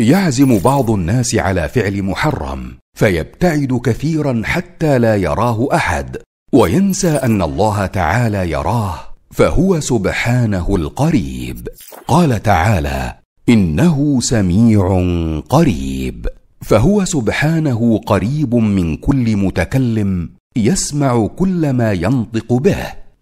يعزم بعض الناس على فعل محرم فيبتعد كثيرا حتى لا يراه احد وينسى ان الله تعالى يراه فهو سبحانه القريب قال تعالى انه سميع قريب فهو سبحانه قريب من كل متكلم يسمع كل ما ينطق به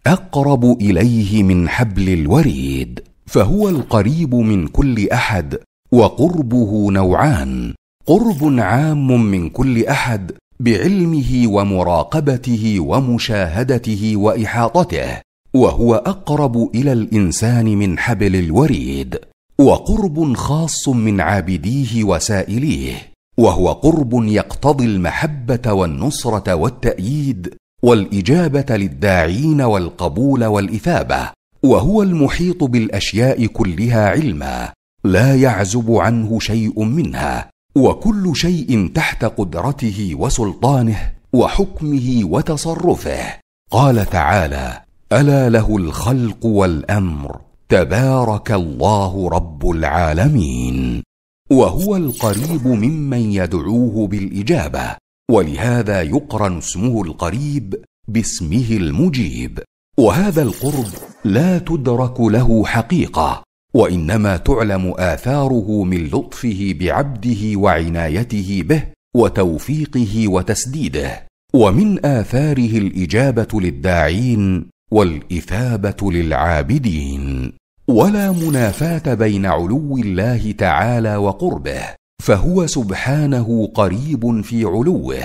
اقرب اليه من حبل الوريد فهو القريب من كل احد وقربه نوعان قرب عام من كل احد بعلمه ومراقبته ومشاهدته واحاطته وهو اقرب الى الانسان من حبل الوريد وقرب خاص من عابديه وسائليه وهو قرب يقتضي المحبه والنصره والتاييد والاجابه للداعين والقبول والاثابه وهو المحيط بالاشياء كلها علما لا يعزب عنه شيء منها وكل شيء تحت قدرته وسلطانه وحكمه وتصرفه قال تعالى الا له الخلق والامر تبارك الله رب العالمين وهو القريب ممن يدعوه بالاجابه ولهذا يقرن اسمه القريب باسمه المجيب وهذا القرب لا تدرك له حقيقه وانما تعلم اثاره من لطفه بعبده وعنايته به وتوفيقه وتسديده ومن اثاره الاجابه للداعين والاثابه للعابدين ولا منافاه بين علو الله تعالى وقربه فهو سبحانه قريب في علوه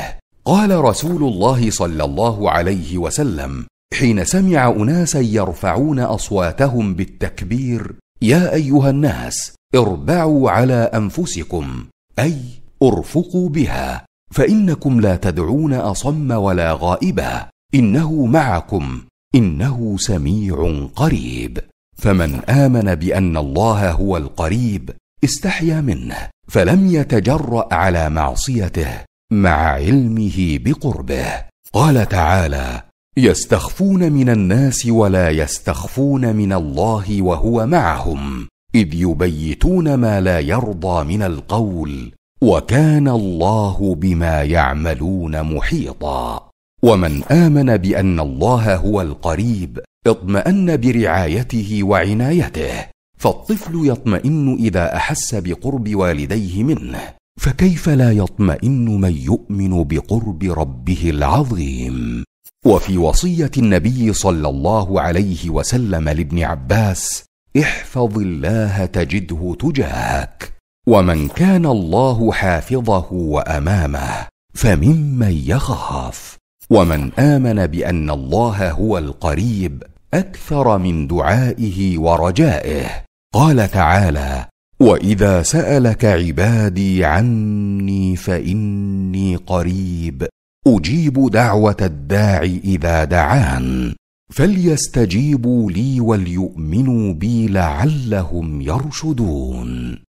قال رسول الله صلى الله عليه وسلم حين سمع اناسا يرفعون اصواتهم بالتكبير يا ايها الناس اربعوا على انفسكم اي ارفقوا بها فانكم لا تدعون اصم ولا غائبا انه معكم انه سميع قريب فمن امن بان الله هو القريب استحيا منه فلم يتجرا على معصيته مع علمه بقربه قال تعالى يستخفون من الناس ولا يستخفون من الله وهو معهم اذ يبيتون ما لا يرضى من القول وكان الله بما يعملون محيطا ومن امن بان الله هو القريب اطمان برعايته وعنايته فالطفل يطمئن اذا احس بقرب والديه منه فكيف لا يطمئن من يؤمن بقرب ربه العظيم وفي وصيه النبي صلى الله عليه وسلم لابن عباس احفظ الله تجده تجاهك ومن كان الله حافظه وامامه فممن يخاف ومن امن بان الله هو القريب اكثر من دعائه ورجائه قال تعالى واذا سالك عبادي عني فاني قريب اجيب دعوه الداع اذا دعان فليستجيبوا لي وليؤمنوا بي لعلهم يرشدون